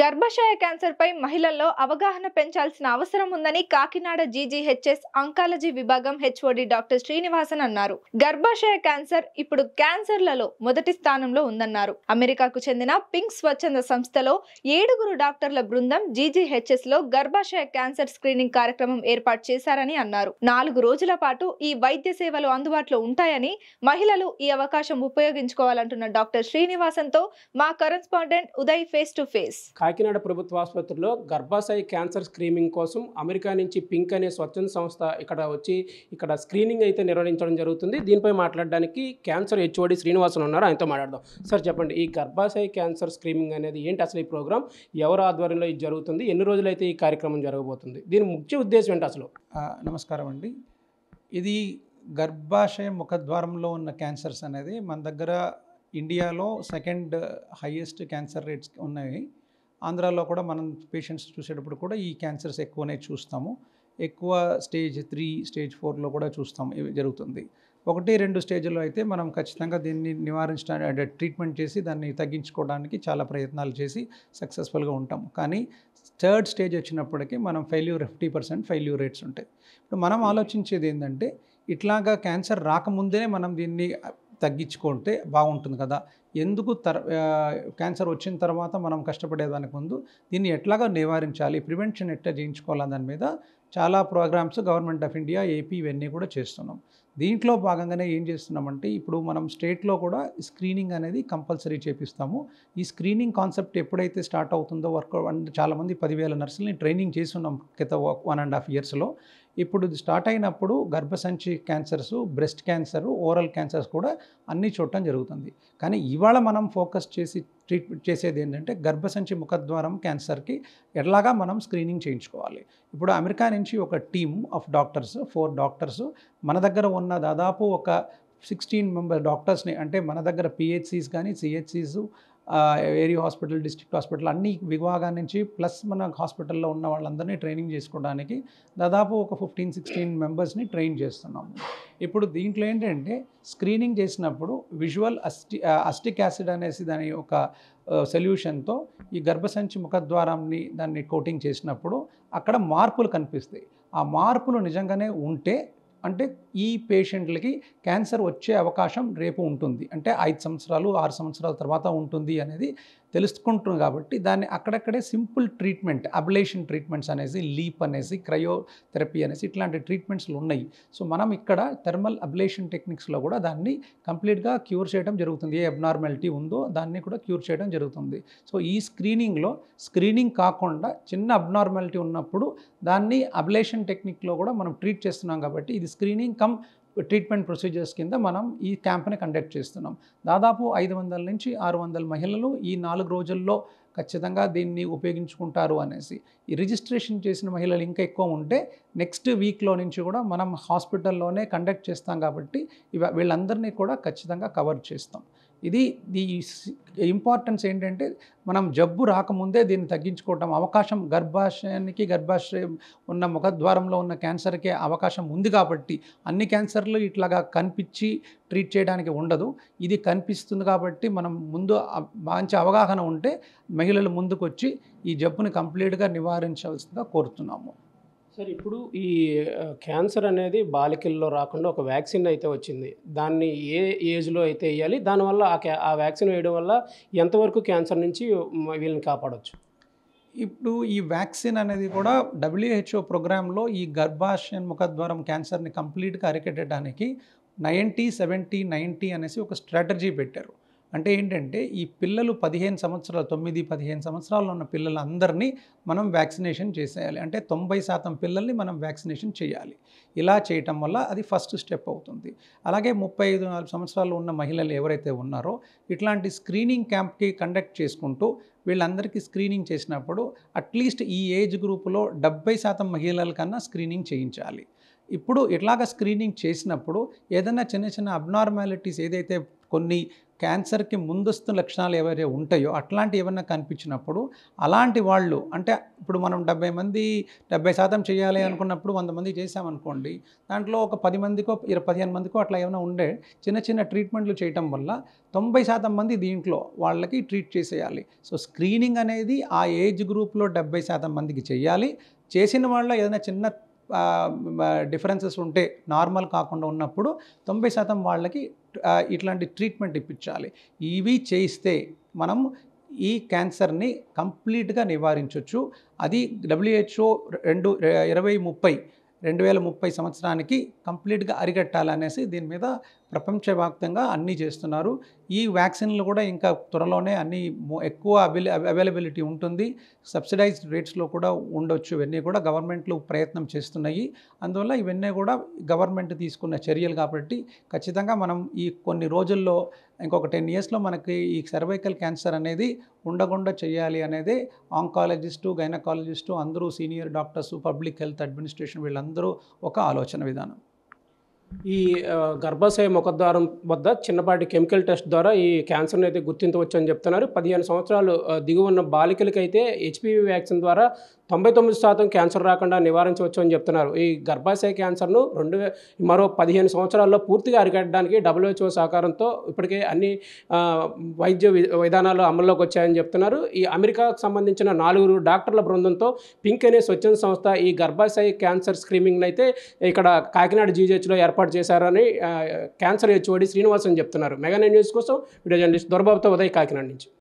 గర్భాశయ క్యాన్సర్పై మహిళల్లో అవగాహన పెంచాల్సిన అవసరం ఉందని కాకినాడ జీజీహెచ్ఎస్ అంకాలజీ విభాగం హెచ్ఓడి డాక్టర్ శ్రీనివాసన్ అన్నారు గర్భాశయ క్యాన్సర్ ఇప్పుడు క్యాన్సర్లలో మొదటి స్థానంలో ఉందన్నారు అమెరికాకు చెందిన పింక్ స్వచ్ఛంద సంస్థలో ఏడుగురు డాక్టర్ల బృందం జీజీహెచ్ఎస్ లో గర్భాశయ క్యాన్సర్ స్క్రీనింగ్ కార్యక్రమం ఏర్పాటు చేశారని అన్నారు నాలుగు రోజుల పాటు ఈ వైద్య సేవలు అందుబాటులో ఉంటాయని మహిళలు ఈ అవకాశం ఉపయోగించుకోవాలంటున్న డాక్టర్ శ్రీనివాసన్ తో మా correspondent Uday face to face Kakinada ప్రభుత్వ ఆసుపత్రిలో గర్భాశయ క్యాన్సర్ స్క్రీనింగ్ కోసం అమెరికా నుంచి పింక్ అనే స్వచ్ఛంద సంస్థ ఇక్కడ వచ్చి ఇక్కడ స్క్రీనింగ్ అయితే నిర్వహించడం జరుగుతుంది దీనిపై మాట్లాడడానికి క్యాన్సర్ హెచ్ఓడి శ్రీనివాసన్ ఉన్నారు ఆయనతో మాట్లాడదాం సార్ చెప్పండి ఈ గర్భాశయ క్యాన్సర్ స్క్రీనింగ్ అనేది ఏంటి అసలు ఈ ప్రోగ్రామ్ ఎవరు ఆధ్వర్యంలో ఇది జరుగుతుంది ఎన్ని రోజులైతే ఈ కార్యక్రమం జరగబోతుంది దీని ముఖ్య ఉద్దేశం ఏంటి అసలు నమస్కారం అండి ఇది గర్భాశయ ముఖద్వారంలో ఉన్న క్యాన్సర్స్ అనేది మన దగ్గర ఇండియాలో సెకండ్ హైయెస్ట్ క్యాన్సర్ రేట్స్ ఉన్నాయి ఆంధ్రాలో కూడా మనం పేషెంట్స్ చూసేటప్పుడు కూడా ఈ క్యాన్సర్స్ ఎక్కువనే చూస్తాము ఎక్కువ స్టేజ్ త్రీ స్టేజ్ ఫోర్లో కూడా చూస్తాం జరుగుతుంది ఒకటి రెండు స్టేజ్లో అయితే మనం ఖచ్చితంగా దీన్ని నివారించడానికి ట్రీట్మెంట్ చేసి దాన్ని తగ్గించుకోవడానికి చాలా ప్రయత్నాలు చేసి సక్సెస్ఫుల్గా ఉంటాం కానీ థర్డ్ స్టేజ్ వచ్చినప్పటికీ మనం failure fifty percent failure rates ఉంటాయి ఇప్పుడు మనం ఆలోచించేది ఏంటంటే ఇట్లాగా క్యాన్సర్ రాకముందే మనం దీన్ని తగ్గించుకుంటే బాగుంటుంది కదా ఎందుకు తర్ క్యాన్సర్ వచ్చిన తర్వాత మనం కష్టపడేదానికి ముందు దీన్ని ఎట్లాగా నివారించాలి ప్రివెన్షన్ ఎట్లా చేయించుకోవాలి దాని మీద చాలా programs government of India AP ఇవన్నీ కూడా చేస్తున్నాం దీంట్లో భాగంగానే ఏం చేస్తున్నామంటే ఇప్పుడు మనం స్టేట్లో కూడా స్క్రీనింగ్ అనేది కంపల్సరీ చేపిస్తాము ఈ స్క్రీనింగ్ కాన్సెప్ట్ ఎప్పుడైతే స్టార్ట్ అవుతుందో వర్క్ చాలామంది పదివేల నర్సులని ట్రైనింగ్ చేస్తున్నాం గత వన్ అండ్ హాఫ్ ఇయర్స్లో ఇప్పుడు స్టార్ట్ అయినప్పుడు గర్భసంచి cancers breast cancer oral cancers కూడా అన్ని చూడటం జరుగుతుంది కానీ ఇవాళ మనం ఫోకస్ చేసి ట్రీట్ చేసేది ఏంటంటే గర్భసంచి ముఖద్వారం క్యాన్సర్కి ఎలాగా మనం స్క్రీనింగ్ చేయించుకోవాలి ఇప్పుడు అమెరికా నుంచి ఒక team of doctors four doctors మన దగ్గర ఉన్న ఉన్న దాదాపు ఒక సిక్స్టీన్ మెంబర్ డాక్టర్స్ని అంటే మన దగ్గర పిహెచ్సిస్ కానీ సిహెచ్సిస్ ఏరియా హాస్పిటల్ డిస్ట్రిక్ట్ హాస్పిటల్ అన్ని విభాగాల నుంచి ప్లస్ మన హాస్పిటల్లో ఉన్న వాళ్ళందరినీ ట్రైనింగ్ చేసుకోవడానికి దాదాపు ఒక ఫిఫ్టీన్ సిక్స్టీన్ మెంబర్స్ని ట్రైన్ చేస్తున్నాము ఇప్పుడు దీంట్లో ఏంటంటే స్క్రీనింగ్ చేసినప్పుడు విజువల్ అస్టి అస్టిక్ యాసిడ్ అనేసి దాని ఒక సొల్యూషన్తో ఈ గర్భసంచి ముఖద్వారాన్ని దాన్ని కోటింగ్ చేసినప్పుడు అక్కడ మార్పులు కనిపిస్తాయి ఆ మార్పులు నిజంగానే ఉంటే అంటే ఈ పేషెంట్లకి క్యాన్సర్ వచ్చే అవకాశం రేపు ఉంటుంది అంటే ఐదు సంవత్సరాలు ఆరు సంవత్సరాల తర్వాత ఉంటుంది అనేది తెలుసుకుంటున్నాం కాబట్టి దాన్ని అక్కడక్కడే సింపుల్ ట్రీట్మెంట్ అబ్లేషన్ ట్రీట్మెంట్స్ అనేసి లీప్ అనేసి క్రయోథెరపీ అనేసి ఇట్లాంటి ట్రీట్మెంట్స్లు ఉన్నాయి సో మనం ఇక్కడ థర్మల్ అబ్లేషన్ టెక్నిక్స్లో కూడా దాన్ని కంప్లీట్గా క్యూర్ చేయడం జరుగుతుంది ఏ అబ్నార్మాలిటీ ఉందో దాన్ని కూడా క్యూర్ చేయడం జరుగుతుంది సో ఈ స్క్రీనింగ్లో స్క్రీనింగ్ కాకుండా చిన్న అబ్నార్మాలిటీ ఉన్నప్పుడు దాన్ని అబ్లేషన్ టెక్నిక్లో కూడా మనం ట్రీట్ చేస్తున్నాం కాబట్టి ఇది స్క్రీనింగ్ కమ్ ట్రీట్మెంట్ ప్రొసీజర్స్ కింద మనం ఈ క్యాంప్ని కండక్ట్ చేస్తున్నాం దాదాపు ఐదు వందల నుంచి ఆరు వందల మహిళలు ఈ నాలుగు రోజుల్లో ఖచ్చితంగా దీన్ని ఉపయోగించుకుంటారు అనేసి ఈ రిజిస్ట్రేషన్ చేసిన మహిళలు ఇంకా ఎక్కువ ఉంటే నెక్స్ట్ వీక్లో నుంచి కూడా మనం హాస్పిటల్లోనే కండక్ట్ చేస్తాం కాబట్టి వీళ్ళందరినీ కూడా ఖచ్చితంగా కవర్ చేస్తాం ఇది ది ఇంపార్టెన్స్ ఏంటంటే మనం జబ్బు రాకముందే దీన్ని తగ్గించుకోవటం అవకాశం గర్భాశయానికి గర్భాశయం ఉన్న ముఖద్వారంలో ఉన్న క్యాన్సర్కే అవకాశం ఉంది కాబట్టి అన్ని క్యాన్సర్లు ఇట్లాగా కనిపించి ట్రీట్ చేయడానికి ఉండదు ఇది కనిపిస్తుంది కాబట్టి మనం ముందు మంచి అవగాహన ఉంటే మహిళలు ముందుకొచ్చి ఈ జబ్బుని కంప్లీట్గా నివారించవలసిందిగా కోరుతున్నాము సార్ ఇప్పుడు ఈ క్యాన్సర్ అనేది బాలికల్లో రాకుండా ఒక వ్యాక్సిన్ అయితే వచ్చింది దాన్ని ఏ ఏజ్లో అయితే వేయాలి దానివల్ల ఆ క్యా ఆ వ్యాక్సిన్ వేయడం వల్ల ఎంతవరకు క్యాన్సర్ నుంచి వీళ్ళని కాపాడవచ్చు ఇప్పుడు ఈ వ్యాక్సిన్ అనేది కూడా డబ్ల్యూహెచ్ఓ ప్రోగ్రాంలో ఈ గర్భాశయం ముఖద్వారం క్యాన్సర్ని కంప్లీట్గా అరికట్టడానికి నైంటీ సెవెంటీ నైంటీ అనేసి ఒక స్ట్రాటజీ పెట్టారు అంటే ఏంటంటే ఈ పిల్లలు పదిహేను సంవత్సరాలు తొమ్మిది పదిహేను సంవత్సరాలు ఉన్న పిల్లలందరినీ మనం వ్యాక్సినేషన్ చేసేయాలి అంటే తొంభై శాతం పిల్లల్ని మనం వ్యాక్సినేషన్ చేయాలి ఇలా చేయటం వల్ల అది ఫస్ట్ స్టెప్ అవుతుంది అలాగే ముప్పై ఐదు నాలుగు సంవత్సరాలు ఉన్న మహిళలు ఎవరైతే ఉన్నారో ఇట్లాంటి స్క్రీనింగ్ క్యాంప్కి కండక్ట్ చేసుకుంటూ వీళ్ళందరికీ స్క్రీనింగ్ చేసినప్పుడు అట్లీస్ట్ ఈ ఏజ్ గ్రూప్లో డెబ్బై శాతం మహిళల కన్నా స్క్రీనింగ్ చేయించాలి ఇప్పుడు ఇట్లాగ స్క్రీనింగ్ చేసినప్పుడు ఏదైనా చిన్న చిన్న అబ్నార్మాలిటీస్ ఏదైతే కొన్ని క్యాన్సర్కి ముందస్తు లక్షణాలు ఏవైతే ఉంటాయో అట్లాంటి ఏమైనా కనిపించినప్పుడు అలాంటి వాళ్ళు అంటే ఇప్పుడు మనం డెబ్బై మంది డెబ్బై శాతం చేయాలి అనుకున్నప్పుడు వంద మంది చేసామనుకోండి దాంట్లో ఒక పది మందికో ఇరవై పదిహేను మందికో అట్లా ఏమైనా ఉండే చిన్న చిన్న ట్రీట్మెంట్లు చేయటం వల్ల తొంభై శాతం మంది దీంట్లో వాళ్ళకి ట్రీట్ చేసేయాలి సో స్క్రీనింగ్ అనేది ఆ ఏజ్ గ్రూప్లో డెబ్బై శాతం మందికి చేయాలి చేసిన వాళ్ళ ఏదైనా చిన్న డిఫరెన్సెస్ ఉంటే నార్మల్ కాకుండా ఉన్నప్పుడు తొంభై శాతం వాళ్ళకి ఇట్లాంటి ట్రీట్మెంట్ ఇప్పించాలి ఇవి చేయిస్తే మనం ఈ క్యాన్సర్ని కంప్లీట్గా నివారించవచ్చు అది డబ్ల్యూహెచ్ఓ రెండు ఇరవై ముప్పై రెండు వేల ముప్పై సంవత్సరానికి కంప్లీట్గా అరికట్టాలనేసి దీని మీద ప్రపంచవ్యాప్తంగా అన్నీ చేస్తున్నారు ఈ వ్యాక్సిన్లు కూడా ఇంకా త్వరలోనే అన్ని ఎక్కువ అవైల అవైలబిలిటీ ఉంటుంది సబ్సిడైజ్డ్ రేట్స్లో కూడా ఉండొచ్చు ఇవన్నీ కూడా గవర్నమెంట్లు ప్రయత్నం చేస్తున్నాయి అందువల్ల ఇవన్నీ కూడా గవర్నమెంట్ తీసుకున్న చర్యలు కాబట్టి ఖచ్చితంగా మనం ఈ కొన్ని రోజుల్లో ఇంకొక టెన్ ఇయర్స్లో మనకి ఈ సర్వైకల్ క్యాన్సర్ అనేది ఉండకుండా చేయాలి అనేది ఆంకాలజిస్టు గైనకాలజిస్టు అందరూ senior doctors public health administration వీళ్ళందరూ ఒక ఆలోచన విధానం ఈ గర్భాశయ ముఖద్వారం వద్ద చిన్నపాటి కెమికల్ టెస్ట్ ద్వారా ఈ క్యాన్సర్ని అయితే గుర్తించవచ్చు అని చెప్తున్నారు పదిహేను సంవత్సరాలు దిగువ ఉన్న బాలికలకైతే హెచ్పివి వ్యాక్సిన్ ద్వారా తొంభై తొమ్మిది శాతం క్యాన్సర్ రాకుండా నివారించవచ్చు అని చెప్తున్నారు ఈ గర్భాశయ క్యాన్సర్ను రెండు మరో పదిహేను సంవత్సరాల్లో పూర్తిగా అరికట్టడానికి డబ్ల్యూహెచ్ఓ సహకారంతో ఇప్పటికే అన్ని వైద్య విధానాలు అమల్లోకి వచ్చాయని చెప్తున్నారు ఈ అమెరికాకు సంబంధించిన నాలుగురు డాక్టర్ల బృందంతో పింక్ అనే స్వచ్ఛంద సంస్థ ఈ గర్భాశయ క్యాన్సర్ స్క్రీనింగ్ని అయితే ఇక్కడ కాకినాడ జీజీహెచ్లో ఏర్పాటు చేశారని క్యాన్సర్ హెచ్ఓడి శ్రీనివాసన్ చెప్తున్నారు మెగా న్యూస్ కోసం వీడియో జర్నలిస్ట్ దొరబాబుతో ఉదయ్ కాకినాడ నుంచి